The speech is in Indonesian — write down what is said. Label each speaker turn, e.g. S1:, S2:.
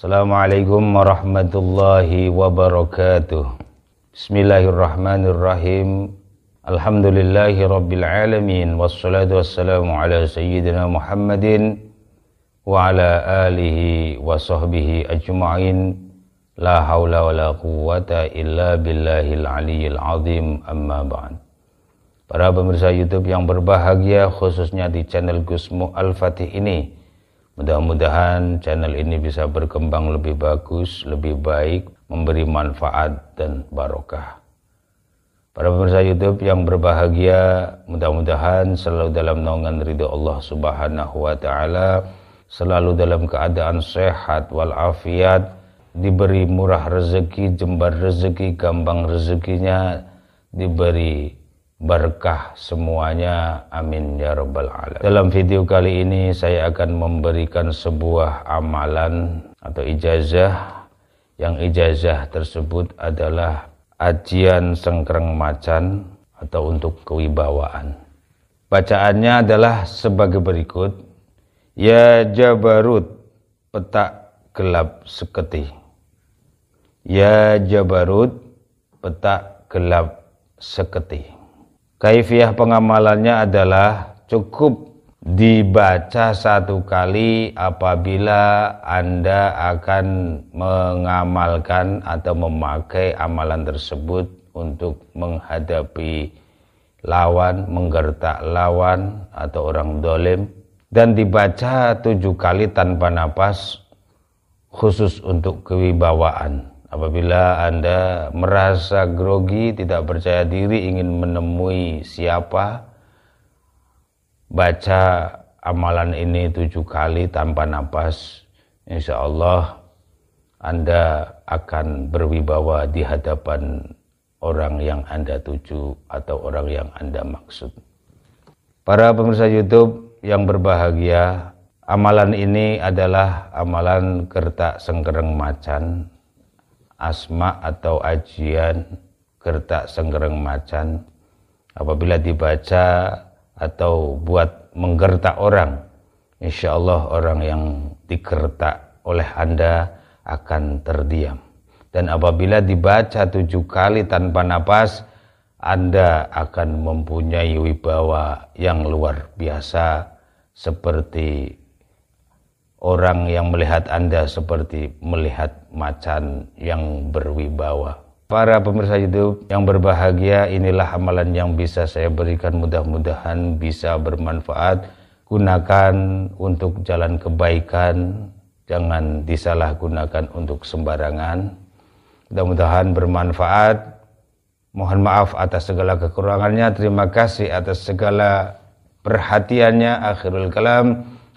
S1: Assalamualaikum warahmatullahi wabarakatuh. Bismillahirrahmanirrahim. Alhamdulillahi rabbil alamin. Wassalatu wassalamu ala sayyidina Muhammadin wa ala alihi wa sahbihi ajma'in. La haula wa la quwata illa billahil aliyil azim amma ba'd. Para pemirsa YouTube yang berbahagia khususnya di channel Gusmu Al-Fatih ini Mudah-mudahan channel ini bisa berkembang lebih bagus, lebih baik, memberi manfaat dan barokah. Para pemirsa YouTube yang berbahagia, mudah-mudahan selalu dalam naungan ridho Allah Subhanahu wa taala, selalu dalam keadaan sehat walafiat, diberi murah rezeki, jembar rezeki, gampang rezekinya, diberi berkah semuanya. Amin ya rabbal alamin. Dalam video kali ini saya akan memberikan sebuah amalan atau ijazah yang ijazah tersebut adalah ajian sengkreng macan atau untuk kewibawaan. Bacaannya adalah sebagai berikut. Ya Jabarut, petak gelap seketi. Ya Jabarut, petak gelap seketi. Kaifiah pengamalannya adalah cukup dibaca satu kali apabila Anda akan mengamalkan atau memakai amalan tersebut untuk menghadapi lawan, menggertak lawan atau orang dolim dan dibaca tujuh kali tanpa napas khusus untuk kewibawaan. Apabila Anda merasa grogi, tidak percaya diri, ingin menemui siapa, baca amalan ini tujuh kali tanpa nafas, Insya Allah Anda akan berwibawa di hadapan orang yang Anda tuju atau orang yang Anda maksud. Para pemirsa YouTube yang berbahagia, amalan ini adalah amalan kertak sengkereng macan asma atau ajian gertak senggereng macan apabila dibaca atau buat menggertak orang insya Allah orang yang digertak oleh anda akan terdiam dan apabila dibaca tujuh kali tanpa napas anda akan mempunyai wibawa yang luar biasa seperti orang yang melihat Anda seperti melihat macan yang berwibawa. Para pemirsa YouTube yang berbahagia, inilah amalan yang bisa saya berikan mudah-mudahan bisa bermanfaat. Gunakan untuk jalan kebaikan, jangan disalahgunakan untuk sembarangan. Mudah-mudahan bermanfaat. Mohon maaf atas segala kekurangannya. Terima kasih atas segala perhatiannya. Akhirul kalam.